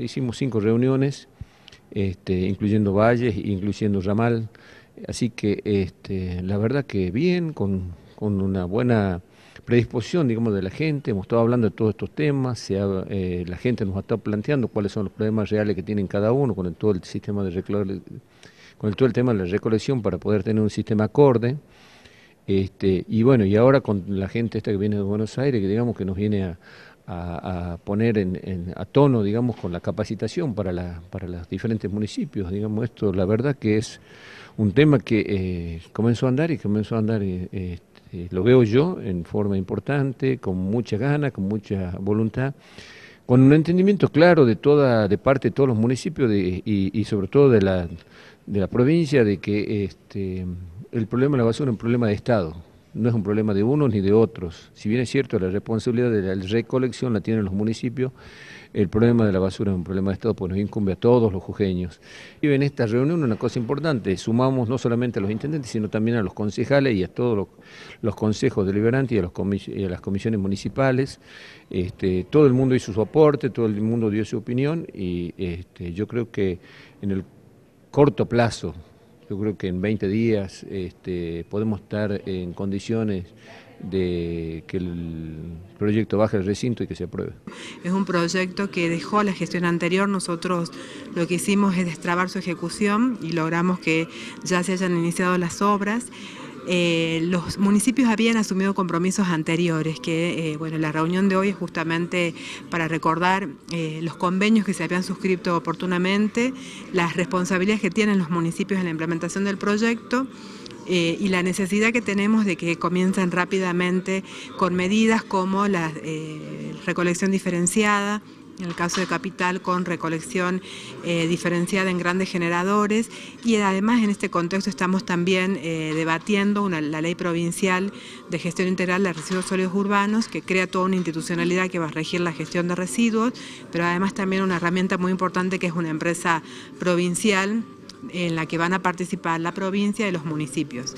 Hicimos cinco reuniones, este, incluyendo Valles, incluyendo Ramal. Así que este, la verdad que bien, con, una buena predisposición, digamos, de la gente. Hemos estado hablando de todos estos temas. Eh, la gente nos ha estado planteando cuáles son los problemas reales que tienen cada uno con todo el sistema de con todo el tema de la recolección para poder tener un sistema acorde. Este, y bueno, y ahora con la gente esta que viene de Buenos Aires, que digamos que nos viene a, a, poner a tono, digamos, con la capacitación para, para los diferentes municipios. Digamos, esto la verdad que es un tema que eh, comenzó a andar y comenzó a andar, eh, este, lo veo yo, en forma importante, con mucha gana, con mucha voluntad con un entendimiento claro de toda de parte de todos los municipios y, sobre todo de la, de la provincia de que este, el problema de la basura es un problema de Estado no es un problema de unos ni de otros. Si bien es cierto, la responsabilidad de la recolección la tienen los municipios, el problema de la basura es un problema de Estado, pues nos incumbe a todos los jujeños. Y en esta reunión una cosa importante, sumamos no solamente a los intendentes, sino también a los concejales y a todos los, consejos deliberantes y a, las comisiones municipales. Este, todo el mundo hizo su aporte, todo el mundo dio su opinión y este, yo creo que en el corto plazo yo creo que en 20 días este, podemos estar en condiciones de que el proyecto baje el recinto y que se apruebe. Es un proyecto que dejó la gestión anterior, nosotros lo que hicimos es destrabar su ejecución y logramos que ya se hayan iniciado las obras. Eh, los municipios habían asumido compromisos anteriores, que eh, bueno, la reunión de hoy es justamente para recordar eh, los convenios que se habían suscrito oportunamente, las responsabilidades que tienen los municipios en la implementación del proyecto. y la necesidad que tenemos de que comiencen rápidamente con medidas como la recolección diferenciada, en el caso de capital con recolección eh, diferenciada en grandes generadores y además en este contexto estamos también eh, debatiendo la ley provincial de gestión integral de residuos sólidos urbanos que crea toda una institucionalidad que va a regir la gestión de residuos, pero además también una herramienta muy importante que es una empresa provincial en la que van a participar la provincia y los municipios.